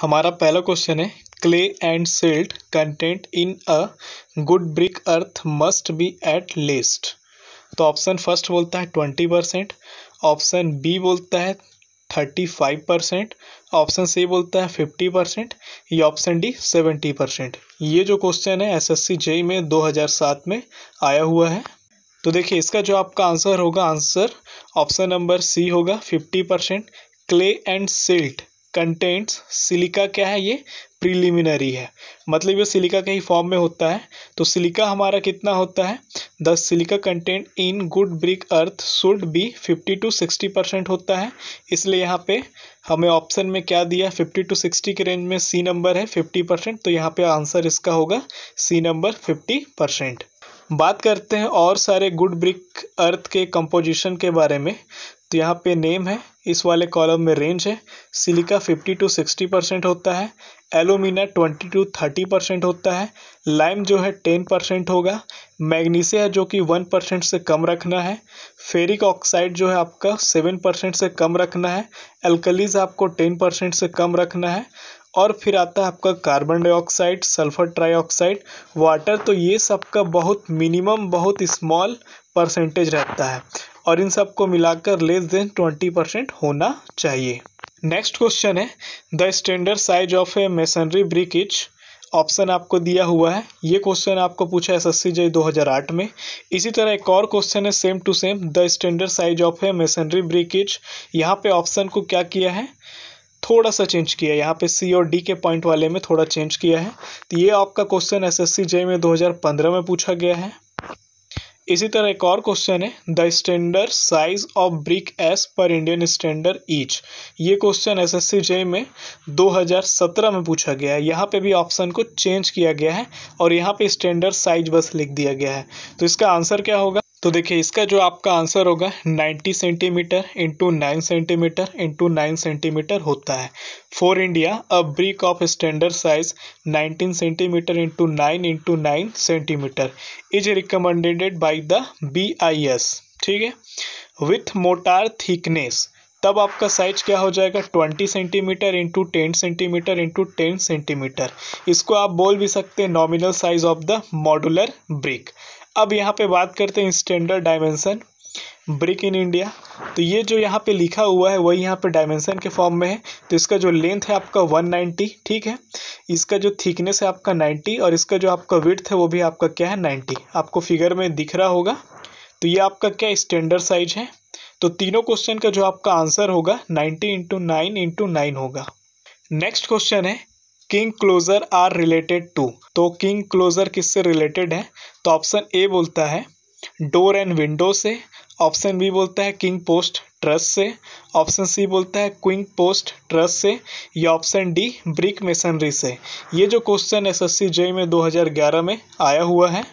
हमारा पहला क्वेश्चन है clay and silt content in a good brick earth must be at least तो option first बोलता है ट्वेंटी परसेंट ऑप्शन बी बोलता है thirty five percent option C बोलता है फिफ्टी परसेंट या ऑप्शन डी सेवेंटी परसेंट ये जो क्वेश्चन है एसएससी जे में 2007 में आया हुआ है तो देखिए इसका जो आपका आंसर होगा आंसर ऑप्शन नंबर सी होगा fifty percent clay and silt contents silica क्या है ये प्रिलिमिनरी है मतलब ये सिलिका के ही फॉर्म में होता है तो सिलिका हमारा कितना होता है the silica content in good brick earth should be fifty to sixty percent होता है इसलिए यहाँ पे हमें ऑप्शन में क्या दिया फिफ्टी टू सिक्सटी के रेंज में सी नंबर है फिफ्टी परसेंट तो यहाँ पे आंसर इसका होगा सी नंबर फिफ्टी परसेंट बात करते हैं और सारे गुड ब्रिक अर्थ के कंपोजिशन के बारे में तो यहाँ पे नेम है इस वाले कॉलम में रेंज है सिलिका 50 टू 60 परसेंट होता है एलोमिना 20 टू 30 परसेंट होता है लाइम जो है 10 परसेंट होगा मैग्नीशिया जो कि 1 परसेंट से कम रखना है फेरिक ऑक्साइड जो है आपका 7 परसेंट से कम रखना है एल्कलीज आपको 10 परसेंट से कम रखना है और फिर आता है आपका carbon dioxide sulphur trioxide water तो ये सबका बहुत मिनिमम बहुत स्मॉल परसेंटेज रहता है और इन सबको मिलाकर लेस देन ट्वेंटी परसेंट होना चाहिए नेक्स्ट क्वेश्चन है the standard size of a masonry brick is option आपको दिया हुआ है ये क्वेश्चन आपको पूछा एस एस सी जे दो हज़ार आठ में इसी तरह एक और क्वेश्चन है same to same the standard size of a masonry brick is यहाँ पे ऑप्शन को क्या किया है थोड़ा सा चेंज किया है यहाँ पे सी और डी के पॉइंट वाले में थोड़ा चेंज किया है तो ये आपका question S S C J में दो हज़ार पंद्रह में पूछा गया है इसी तरह एक और क्वेश्चन है the standard size of brick as per Indian standard is ये क्वेश्चन एस एस सी में 2017 में पूछा गया है यहाँ पे भी ऑप्शन को चेंज किया गया है और यहाँ पे स्टैंडर्ड साइज बस लिख दिया गया है तो इसका आंसर क्या होगा तो देखिए इसका जो आपका आंसर होगा 90 centimetre into nine centimetre into nine centimetre होता है for India a brick of standard size 19 centimetre into nine into nine centimetre is recommended by the B I S ठीक है विथ मोटार थिकनेस तब आपका size क्या हो जाएगा twenty centimetre into ten centimetre into ten centimetre इसको आप बोल भी सकते हैं nominal size of the modular brick अब यहाँ पे बात करते हैं standard dimension brick in India तो ये जो यहाँ पे लिखा हुआ है वही यहाँ पे डायमेंशन के फॉर्म में है तो इसका जो लेंथ है आपका 190 ठीक है इसका जो थिकनेस है आपका 90 और इसका जो आपका विथ है वो भी आपका क्या है 90 आपको फिगर में दिख रहा होगा तो ये आपका क्या स्टैंडर्ड साइज है तो तीनों क्वेश्चन का जो आपका आंसर होगा ninety into nine into nine होगा नेक्स्ट क्वेश्चन है king closer are related to तो किंग क्लोजर किससे रिलेटेड है तो ऑप्शन ए बोलता है डोर एंड विंडो से ऑप्शन बी बोलता है किंग पोस्ट ट्रस्ट से ऑप्शन सी बोलता है क्विंग पोस्ट ट्रस्ट से या ऑप्शन डी ब्रिक मेसनरी से ये जो question S S C J में 2011 में आया हुआ है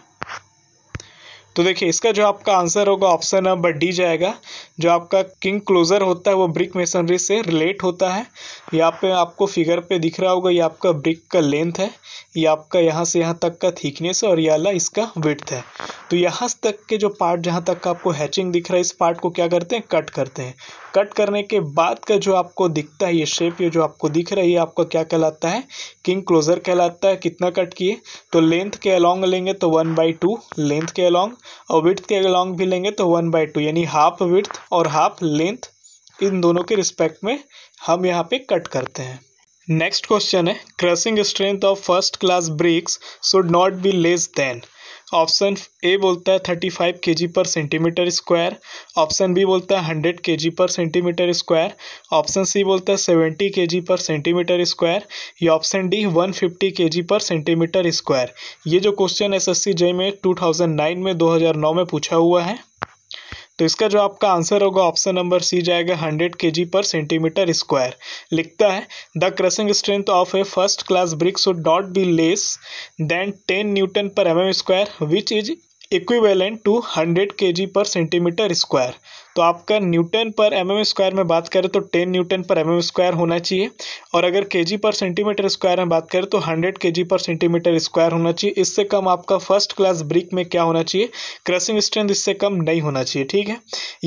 तो देखिए इसका जो आपका आंसर होगा ऑप्शन नंबर डी जाएगा जो आपका किंग क्लोजर होता है वो ब्रिक मेसनरी से रिलेट होता है यहाँ पे आपको फिगर पे दिख रहा होगा ये आपका ब्रिक का लेंथ है ये आपका यहाँ से यहाँ तक का थिकनेस है और ये वाला इसका विथ है तो यहाँ तक के जो पार्ट जहाँ तक का आपको हैचिंग दिख रहा है इस पार्ट को क्या करते हैं कट करते हैं कट करने के बाद का जो आपको दिखता है ये शेप ये जो आपको दिख रहा है ये आपका क्या कहलाता है किंग क्लोजर कहलाता है कितना कट किए तो लेंथ के अलॉन्ग लेंगे तो वन बाई टू लेंथ के अलॉन्ग और विथ के अलॉन्ग भी लेंगे तो वन बाई टू यानी हाफ विथ और हाफ लेंथ इन दोनों के रिस्पेक्ट में हम यहाँ पे कट करते हैं नेक्स्ट क्वेश्चन है crushing strength of first class bricks should not be less than option A बोलता है थर्टी फाइव के G per centimetre square option B बोलता है हंड्रेड के G per centimetre square option C बोलता है seventy K G per centimetre square या option D one fifty K G per centimetre square ये जो question S S C J में two thousand nine में दो हज़ार नौ में पूछा हुआ है तो इसका जो आपका आंसर होगा ऑप्शन नंबर सी जाएगा हंड्रेड के जी पर सेंटीमीटर स्क्वायर लिखता है the crushing strength of a first class bricks would not be less than ten newton per M M square which is equivalent to 100 K G per centimetre square तो आपका Newton per M M square में बात करें तो 10 Newton per M M square होना चाहिए और अगर के जी पर सेंटीमीटर स्क्वायर में बात करें तो 100 K G per centimetre square होना चाहिए इससे कम आपका फर्स्ट क्लास ब्रिक में क्या होना चाहिए क्रसिंग स्ट्रेंथ इससे कम नहीं होना चाहिए ठीक है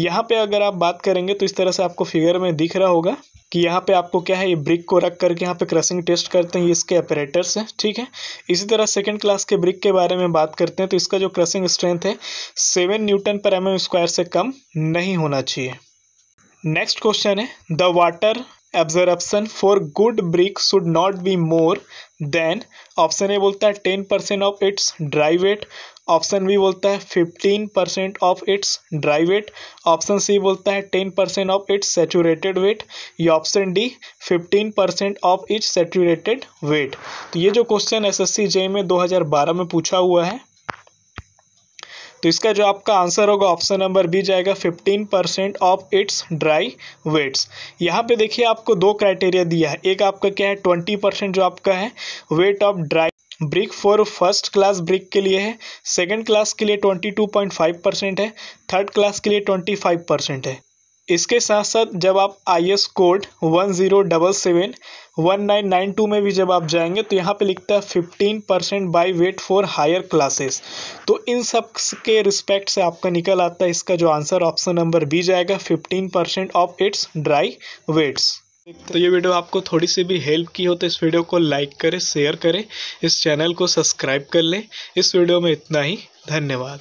यहाँ पर अगर आप बात करेंगे तो इस तरह से आपको फिगर में दिख रहा होगा कि यहाँ पे आपको क्या है ये ब्रिक को रख करके यहाँ पे क्रसिंग टेस्ट करते हैं ये इसके ऑपरेटर्स हैं ठीक है इसी तरह सेकेंड क्लास के ब्रिक के बारे में बात करते हैं तो इसका जो क्रसिंग स्ट्रेंथ है seven newton per m square से कम नहीं होना चाहिए नेक्स्ट क्वेश्चन है the water absorption for good brick should not be more than option A बोलता है ten percent of its dry weight option B बोलता है fifteen percent of its dry weight option C बोलता है ten percent of its saturated weight या option D fifteen percent of its saturated wait तो ये जो question S S C J में दो हज़ार बारह में पूछा हुआ है तो इसका जो आपका आंसर होगा ऑप्शन नंबर बी जाएगा fifteen percent of its dry weights यहाँ पे देखिए आपको दो क्राइटेरिया दिया है एक आपका क्या है ट्वेंटी परसेंट जो आपका है weight of dry brick for first class brick के लिए है सेकंड क्लास के लिए 22.5 परसेंट है थर्ड क्लास के लिए 25 परसेंट है इसके साथ साथ जब आप I S code one zero double seven one nine nine two में भी जब आप जाएंगे तो यहाँ पे लिखता है fifteen percent by weight for higher classes तो इन सब के रिस्पेक्ट से आपका निकल आता है इसका जो आंसर ऑप्शन नंबर बी जाएगा fifteen percent of its dry weights तो ये वीडियो आपको थोड़ी सी भी हेल्प की हो तो इस वीडियो को लाइक करें शेयर करें इस चैनल को सब्सक्राइब कर लें इस वीडियो में इतना ही धन्यवाद